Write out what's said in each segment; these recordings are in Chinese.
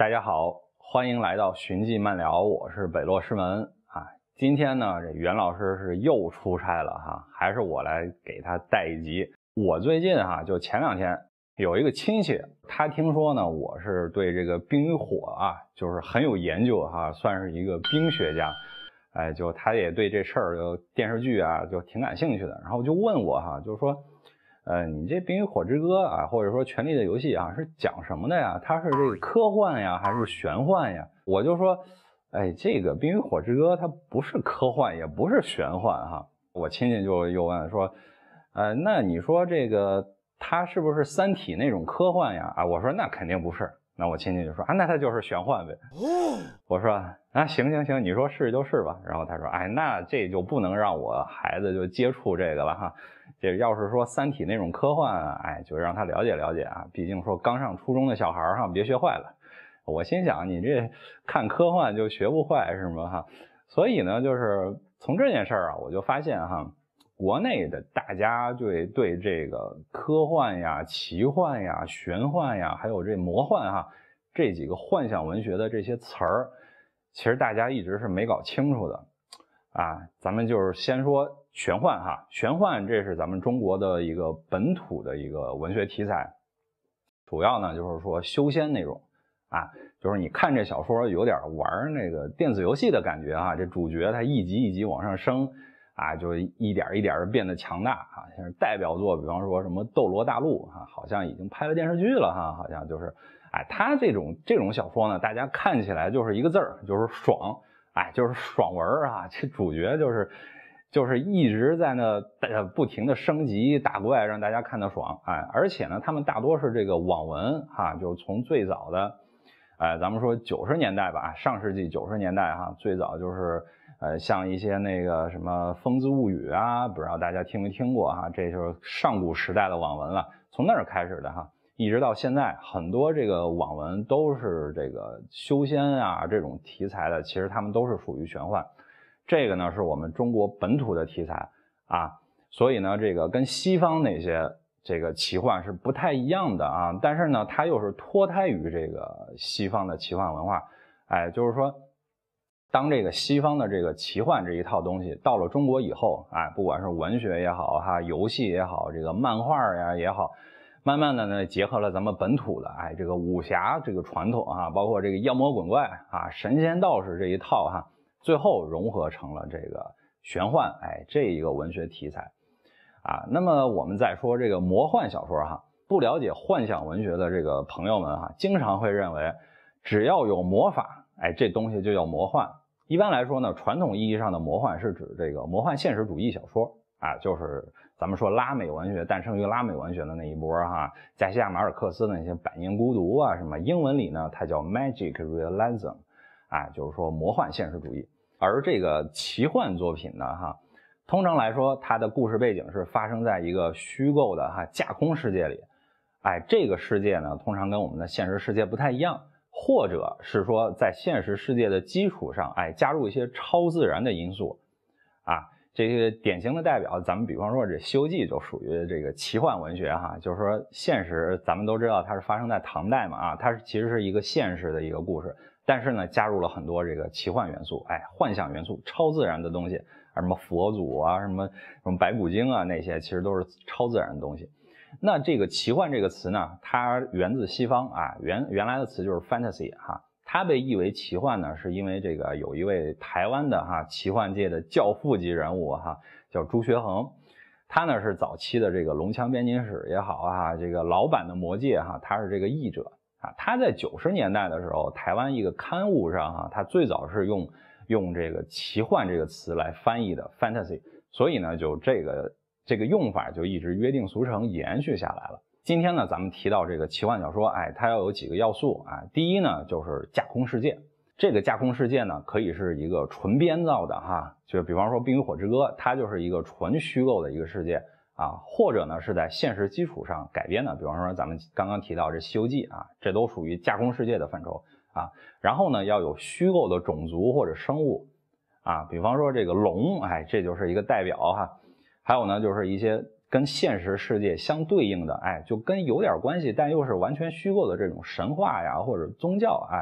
大家好，欢迎来到寻迹漫聊，我是北落师门啊。今天呢，袁老师是又出差了哈，还是我来给他带一集。我最近哈，就前两天有一个亲戚，他听说呢，我是对这个冰与火啊，就是很有研究哈，算是一个冰学家。哎，就他也对这事儿，就电视剧啊，就挺感兴趣的，然后就问我哈，就是说。呃，你这《冰与火之歌》啊，或者说《权力的游戏》啊，是讲什么的呀？它是这个科幻呀，还是玄幻呀？我就说，哎，这个《冰与火之歌》它不是科幻，也不是玄幻哈。我亲戚就又问说，呃，那你说这个它是不是《三体》那种科幻呀？啊，我说那肯定不是。那我亲戚就说啊，那它就是玄幻呗。我说啊，行行行，你说是就是吧。然后他说，哎，那这就不能让我孩子就接触这个了哈。这要是说三体那种科幻啊，哎，就让他了解了解啊。毕竟说刚上初中的小孩哈，别学坏了。我心想，你这看科幻就学不坏是吗？哈，所以呢，就是从这件事儿啊，我就发现哈，国内的大家对对这个科幻呀、奇幻呀、玄幻呀，还有这魔幻哈，这几个幻想文学的这些词儿，其实大家一直是没搞清楚的啊。咱们就是先说。玄幻哈，玄幻这是咱们中国的一个本土的一个文学题材，主要呢就是说修仙那种啊，就是你看这小说有点玩那个电子游戏的感觉哈，这主角他一级一级往上升啊，就一点一点变得强大啊。像是代表作，比方说什么《斗罗大陆》啊，好像已经拍了电视剧了哈，好像就是哎，他这种这种小说呢，大家看起来就是一个字儿，就是爽，哎，就是爽文啊，这主角就是。就是一直在那呃不停的升级打怪，让大家看得爽哎，而且呢，他们大多是这个网文哈，就从最早的，呃，咱们说九十年代吧，上世纪九十年代哈，最早就是呃，像一些那个什么《风姿物语》啊，不知道大家听没听过哈，这就是上古时代的网文了。从那儿开始的哈，一直到现在，很多这个网文都是这个修仙啊这种题材的，其实他们都是属于玄幻。这个呢是我们中国本土的题材啊，所以呢，这个跟西方那些这个奇幻是不太一样的啊。但是呢，它又是脱胎于这个西方的奇幻文化，哎，就是说，当这个西方的这个奇幻这一套东西到了中国以后啊，不管是文学也好哈，游戏也好，这个漫画呀也好，慢慢的呢，结合了咱们本土的哎这个武侠这个传统啊，包括这个妖魔鬼怪啊、神仙道士这一套哈。最后融合成了这个玄幻，哎，这一个文学题材，啊，那么我们再说这个魔幻小说哈，不了解幻想文学的这个朋友们哈，经常会认为只要有魔法，哎，这东西就叫魔幻。一般来说呢，传统意义上的魔幻是指这个魔幻现实主义小说啊，就是咱们说拉美文学诞生于拉美文学的那一波哈，加西亚马尔克斯那些《百年孤独》啊什么，英文里呢它叫 Magic Realism。哎，就是说魔幻现实主义，而这个奇幻作品呢，哈，通常来说，它的故事背景是发生在一个虚构的哈架空世界里，哎，这个世界呢，通常跟我们的现实世界不太一样，或者是说在现实世界的基础上，哎，加入一些超自然的因素，啊，这些典型的代表，咱们比方说这《西游记》就属于这个奇幻文学哈，就是说现实，咱们都知道它是发生在唐代嘛，啊，它是其实是一个现实的一个故事。但是呢，加入了很多这个奇幻元素，哎，幻想元素、超自然的东西啊，什么佛祖啊，什么什么白骨精啊，那些其实都是超自然的东西。那这个“奇幻”这个词呢，它源自西方啊，原原来的词就是 fantasy 哈，它被译为“奇幻”呢，是因为这个有一位台湾的哈奇幻界的教父级人物哈，叫朱学恒，他呢是早期的这个《龙枪编年史》也好啊，这个老版的《魔戒》哈，他是这个译者。啊，他在九十年代的时候，台湾一个刊物上哈，他最早是用用这个“奇幻”这个词来翻译的 “fantasy”，所以呢，就这个这个用法就一直约定俗成延续下来了。今天呢，咱们提到这个奇幻小说，哎，它要有几个要素啊。第一呢，就是架空世界，这个架空世界呢，可以是一个纯编造的哈，就比方说《冰与火之歌》，它就是一个纯虚构的一个世界。啊，或者呢是在现实基础上改编的，比方说咱们刚刚提到这《西游记》啊，这都属于架空世界的范畴啊。然后呢，要有虚构的种族或者生物啊，比方说这个龙，哎，这就是一个代表哈。还有呢，就是一些跟现实世界相对应的，哎，就跟有点关系，但又是完全虚构的这种神话呀或者宗教啊。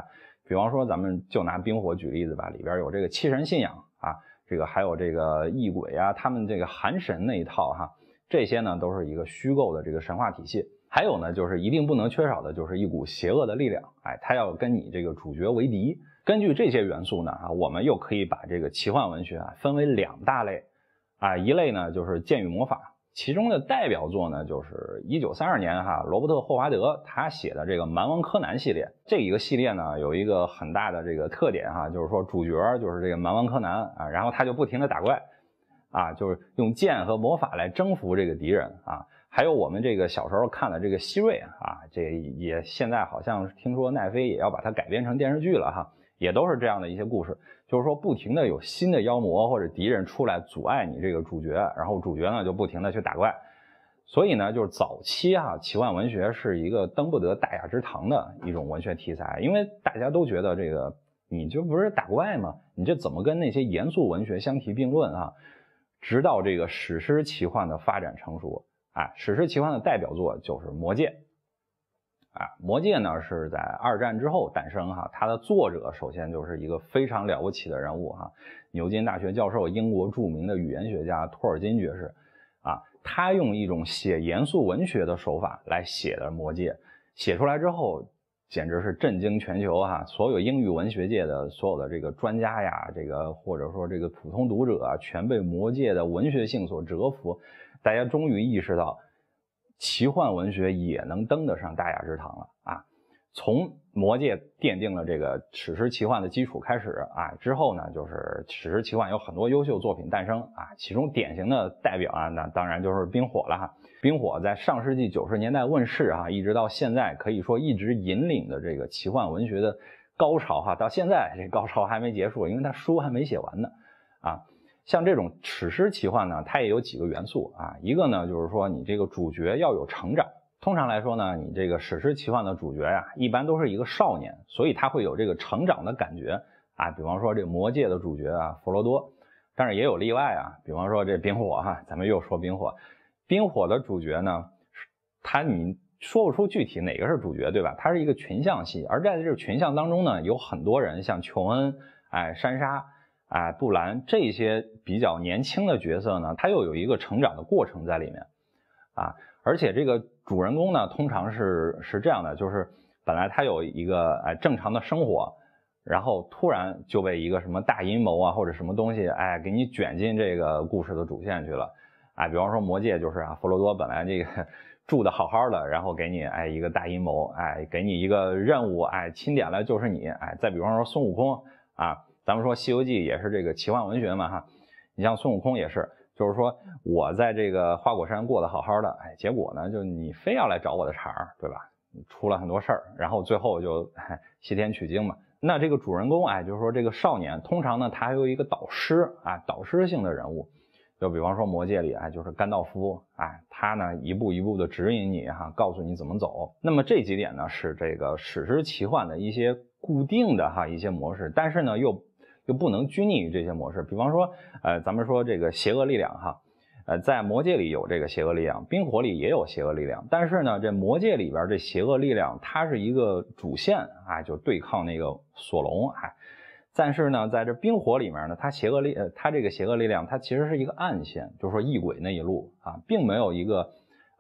比方说咱们就拿《冰火》举例子吧，里边有这个七神信仰啊，这个还有这个异鬼啊，他们这个寒神那一套哈。这些呢都是一个虚构的这个神话体系，还有呢就是一定不能缺少的就是一股邪恶的力量，哎，他要跟你这个主角为敌。根据这些元素呢，啊，我们又可以把这个奇幻文学啊分为两大类，啊，一类呢就是剑与魔法，其中的代表作呢就是一九三二年哈罗伯特霍华德他写的这个蛮王柯南系列。这一个系列呢有一个很大的这个特点哈，就是说主角就是这个蛮王柯南啊，然后他就不停的打怪。啊，就是用剑和魔法来征服这个敌人啊！还有我们这个小时候看的这个《希瑞》啊，这也现在好像听说奈飞也要把它改编成电视剧了哈，也都是这样的一些故事，就是说不停的有新的妖魔或者敌人出来阻碍你这个主角，然后主角呢就不停的去打怪。所以呢，就是早期啊，奇幻文学是一个登不得大雅之堂的一种文学题材，因为大家都觉得这个你这不是打怪吗？你这怎么跟那些严肃文学相提并论啊？直到这个史诗奇幻的发展成熟，啊，史诗奇幻的代表作就是《魔戒》，啊，《魔戒》呢是在二战之后诞生哈，它的作者首先就是一个非常了不起的人物哈，牛津大学教授、英国著名的语言学家托尔金爵士，啊，他用一种写严肃文学的手法来写的《魔戒》，写出来之后。简直是震惊全球啊！所有英语文学界的所有的这个专家呀，这个或者说这个普通读者啊，全被《魔戒》的文学性所折服。大家终于意识到，奇幻文学也能登得上大雅之堂了啊！从《魔戒》奠定了这个史诗奇幻的基础开始啊，之后呢，就是史诗奇幻有很多优秀作品诞生啊，其中典型的代表啊，那当然就是《冰火》了哈。冰火在上世纪九十年代问世啊，一直到现在，可以说一直引领的这个奇幻文学的高潮哈，到现在这高潮还没结束，因为他书还没写完呢，啊，像这种史诗奇幻呢，它也有几个元素啊，一个呢就是说你这个主角要有成长，通常来说呢，你这个史诗奇幻的主角呀，一般都是一个少年，所以他会有这个成长的感觉啊，比方说这魔界的主角啊，弗罗多，但是也有例外啊，比方说这冰火哈，咱们又说冰火。冰火的主角呢，他你说不出具体哪个是主角，对吧？它是一个群像戏，而在这个群像当中呢，有很多人，像琼恩、哎山莎、哎布兰这些比较年轻的角色呢，他又有一个成长的过程在里面，啊，而且这个主人公呢，通常是是这样的，就是本来他有一个哎正常的生活，然后突然就被一个什么大阴谋啊，或者什么东西哎，给你卷进这个故事的主线去了。啊，比方说魔戒就是啊，弗罗多本来这个 住的好好的，然后给你哎一个大阴谋，哎给你一个任务，哎钦点了就是你，哎再比方说孙悟空啊，咱们说《西游记》也是这个奇幻文学嘛哈，你像孙悟空也是，就是说我在这个花果山过得好好的，哎结果呢就你非要来找我的茬，对吧？出了很多事儿，然后最后就 西天取经嘛。那这个主人公哎，就是说这个少年，通常呢他还有一个导师啊，导师性的人物。就比方说魔界里，啊，就是甘道夫，哎，他呢一步一步的指引你哈，告诉你怎么走。那么这几点呢，是这个史诗奇幻的一些固定的哈一些模式，但是呢，又又不能拘泥于这些模式。比方说，呃，咱们说这个邪恶力量哈，呃，在魔界里有这个邪恶力量，冰火里也有邪恶力量，但是呢，这魔界里边这邪恶力量它是一个主线啊，就对抗那个索隆啊。但是呢，在这冰火里面呢，它邪恶力，呃，它这个邪恶力量，它其实是一个暗线，就是说异鬼那一路啊，并没有一个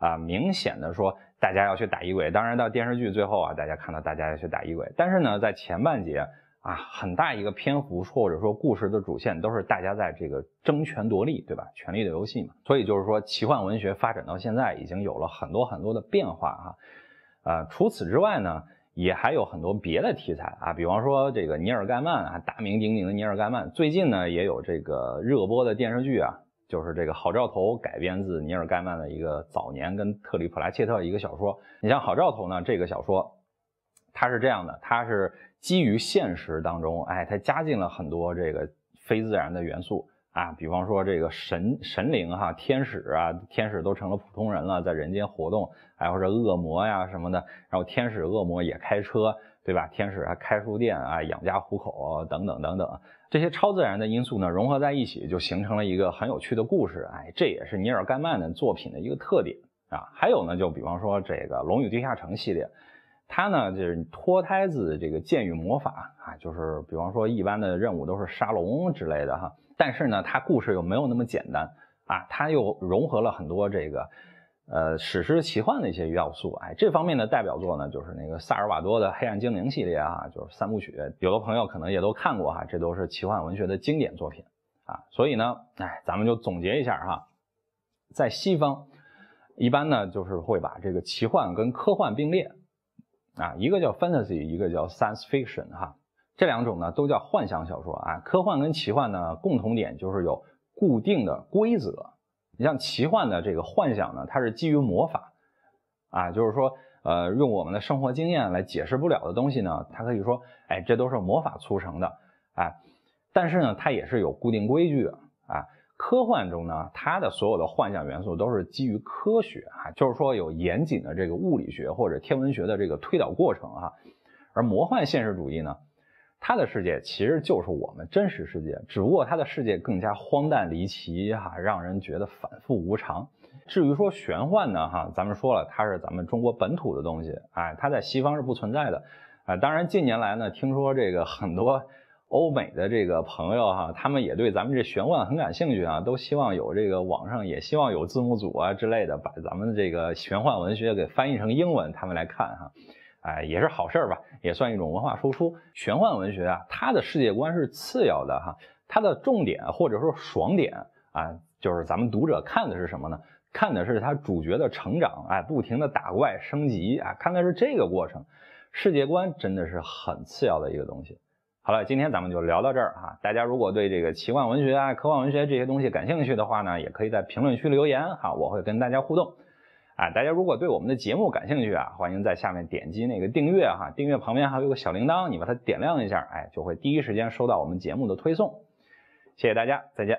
啊明显的说大家要去打异鬼。当然，到电视剧最后啊，大家看到大家要去打异鬼。但是呢，在前半节啊，很大一个篇幅或者说故事的主线都是大家在这个争权夺利，对吧？权力的游戏嘛。所以就是说，奇幻文学发展到现在，已经有了很多很多的变化哈。啊，除此之外呢？也还有很多别的题材啊，比方说这个尼尔盖曼啊，大名鼎鼎的尼尔盖曼，最近呢也有这个热播的电视剧啊，就是这个《好兆头》改编自尼尔盖曼的一个早年跟特里普拉切特一个小说。你像《好兆头》呢这个小说，它是这样的，它是基于现实当中，哎，它加进了很多这个非自然的元素。啊，比方说这个神神灵哈，天使啊，天使都成了普通人了，在人间活动，还有这恶魔呀什么的，然后天使恶魔也开车，对吧？天使还开书店啊，养家糊口等等等等，这些超自然的因素呢，融合在一起，就形成了一个很有趣的故事。哎，这也是尼尔·盖曼的作品的一个特点啊。还有呢，就比方说这个《龙与地下城》系列，它呢就是脱胎自这个剑与魔法啊，就是比方说一般的任务都是杀龙之类的哈。但是呢，它故事又没有那么简单啊，它又融合了很多这个，呃，史诗奇幻的一些要素。哎，这方面的代表作呢，就是那个萨尔瓦多的《黑暗精灵》系列啊，就是三部曲，有的朋友可能也都看过哈，这都是奇幻文学的经典作品啊。所以呢，哎，咱们就总结一下哈，在西方，一般呢就是会把这个奇幻跟科幻并列啊，一个叫 fantasy，一个叫 science fiction 哈。这两种呢都叫幻想小说啊，科幻跟奇幻呢共同点就是有固定的规则。你像奇幻的这个幻想呢，它是基于魔法啊，就是说呃用我们的生活经验来解释不了的东西呢，它可以说哎这都是魔法促成的啊，但是呢它也是有固定规矩的啊。科幻中呢它的所有的幻想元素都是基于科学啊，就是说有严谨的这个物理学或者天文学的这个推导过程啊，而魔幻现实主义呢。他的世界其实就是我们真实世界，只不过他的世界更加荒诞离奇哈，让人觉得反复无常。至于说玄幻呢哈，咱们说了，它是咱们中国本土的东西，哎，它在西方是不存在的。啊，当然近年来呢，听说这个很多欧美的这个朋友哈，他们也对咱们这玄幻很感兴趣啊，都希望有这个网上也希望有字幕组啊之类的，把咱们这个玄幻文学给翻译成英文，他们来看哈。哎，也是好事儿吧，也算一种文化输出。玄幻文学啊，它的世界观是次要的哈，它的重点或者说爽点啊，就是咱们读者看的是什么呢？看的是它主角的成长，哎，不停的打怪升级啊，看的是这个过程。世界观真的是很次要的一个东西。好了，今天咱们就聊到这儿哈。大家如果对这个奇幻文学啊、科幻文学这些东西感兴趣的话呢，也可以在评论区留言哈，我会跟大家互动。啊，大家如果对我们的节目感兴趣啊，欢迎在下面点击那个订阅哈，订阅旁边还有个小铃铛，你把它点亮一下，哎，就会第一时间收到我们节目的推送。谢谢大家，再见。